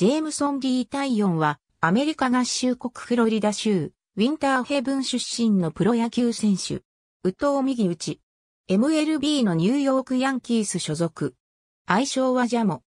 ジェームソン・ D・ タイヨンは、アメリカ合衆国フロリダ州、ウィンターヘブン出身のプロ野球選手。宇藤右打ち。MLB のニューヨークヤンキース所属。愛称はジャモ。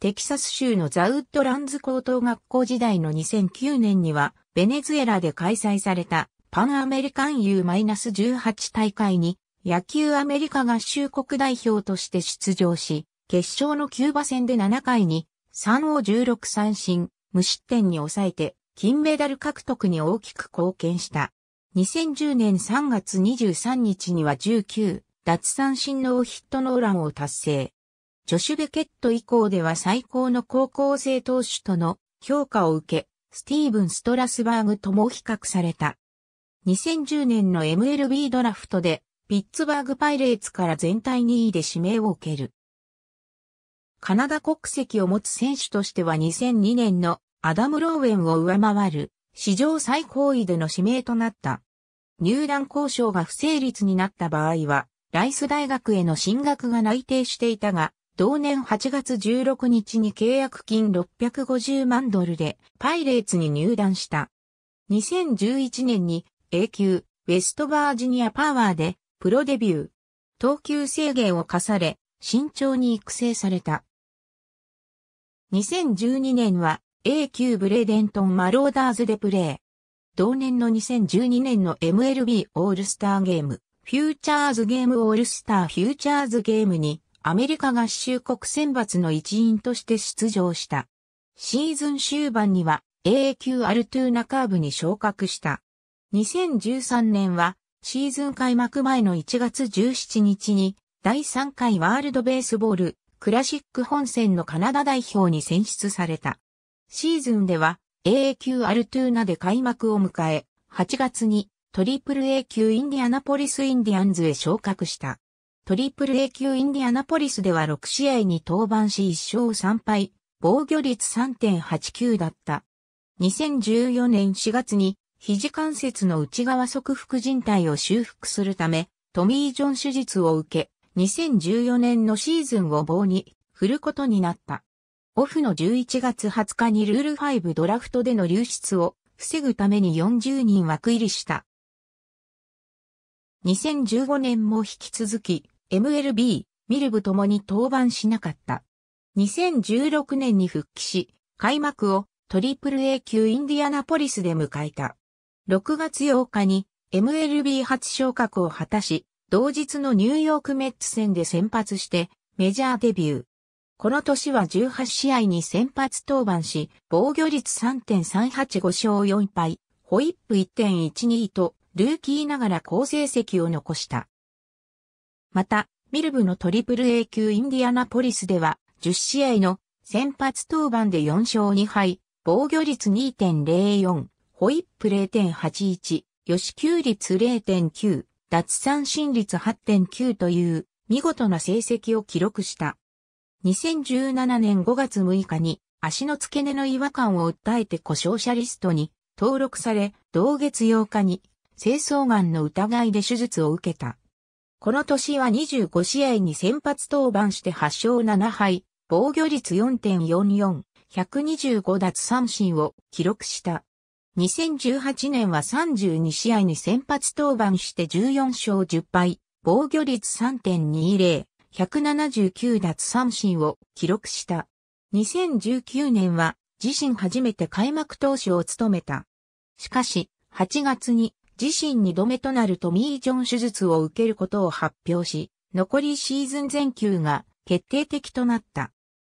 テキサス州のザウッドランズ高等学校時代の2009年には、ベネズエラで開催されたパンアメリカン U-18 大会に野球アメリカ合衆国代表として出場し、決勝のキューバ戦で7回に3を16三振、無失点に抑えて、金メダル獲得に大きく貢献した。2010年3月23日には19、奪三振ノーヒットノーランを達成。ジョシュ・ベケット以降では最高の高校生投手との評価を受け、スティーブン・ストラスバーグとも比較された。2010年の MLB ドラフトで、ピッツバーグパイレーツから全体2位で指名を受ける。カナダ国籍を持つ選手としては2002年のアダム・ローウェンを上回る史上最高位での指名となった。入団交渉が不成立になった場合は、ライス大学への進学が内定していたが、同年8月16日に契約金650万ドルでパイレーツに入団した。2011年に A 級ウェストバージニアパワーでプロデビュー。投球制限を課され、慎重に育成された。2012年は A 級ブレデントンマローダーズでプレー。同年の2012年の MLB オールスターゲーム、フューチャーズゲームオールスターフューチャーズゲームにアメリカ合衆国選抜の一員として出場した。シーズン終盤には A 級アルトゥーナカーブに昇格した。2013年はシーズン開幕前の1月17日に第3回ワールドベースボールクラシック本戦のカナダ代表に選出された。シーズンでは AA 級アルトゥーナで開幕を迎え、8月にトリプル A 級インディアナポリスインディアンズへ昇格した。トリプル A 級インディアナポリスでは6試合に登板し1勝3敗、防御率3.89だった。2014年4月に肘関節の内側側副靭帯を修復するため、トミー・ジョン手術を受け、2014年のシーズンを棒に振ることになった。オフの11月20日にルール5ドラフトでの流出を防ぐために40人枠入りした。2015年も引き続き MLB、ミルブともに登板しなかった。2016年に復帰し、開幕をトリプル A 級インディアナポリスで迎えた。6月8日に MLB 初昇格を果たし、同日のニューヨークメッツ戦で先発してメジャーデビュー。この年は18試合に先発登板し、防御率3.385勝4敗、ホイップ1.12と、ルーキーながら好成績を残した。また、ミルブのトリプル A 級インディアナポリスでは、10試合の先発登板で4勝2敗、防御率2.04、ホイップ0.81、吉球率0.9、奪三振率8.9という見事な成績を記録した。2017年5月6日に足の付け根の違和感を訴えて故障者リストに登録され、同月8日に清掃癌の疑いで手術を受けた。この年は25試合に先発登板して8勝7敗、防御率4.44、125奪三振を記録した。2018年は32試合に先発登板して14勝10敗、防御率3.20、179奪三振を記録した。2019年は自身初めて開幕投手を務めた。しかし、8月に自身2度目となるトミー・ジョン手術を受けることを発表し、残りシーズン全球が決定的となった。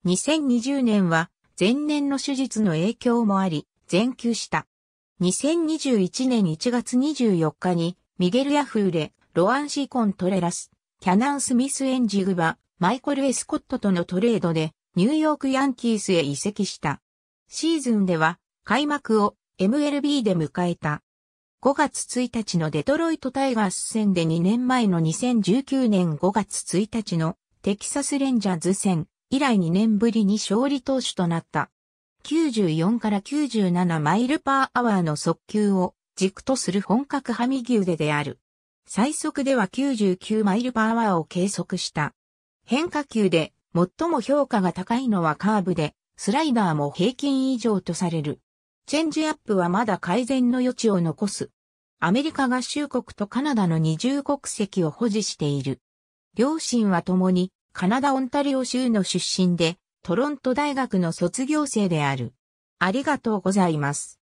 2020年は前年の手術の影響もあり、全球した。2021年1月24日に、ミゲル・ヤフーレ、ロアン・シーコン・トレラス、キャナン・スミス・エンジグバ、マイコル・エスコットとのトレードで、ニューヨーク・ヤンキースへ移籍した。シーズンでは、開幕を MLB で迎えた。5月1日のデトロイトタイガース戦で2年前の2019年5月1日のテキサスレンジャーズ戦以来2年ぶりに勝利投手となった。94から97マイルパーアワーの速球を軸とする本格ハミギ腕である。最速では99マイルパーアワーを計測した。変化球で最も評価が高いのはカーブで、スライダーも平均以上とされる。チェンジアップはまだ改善の余地を残す。アメリカ合衆国とカナダの二重国籍を保持している。両親は共にカナダ・オンタリオ州の出身で、トロント大学の卒業生である。ありがとうございます。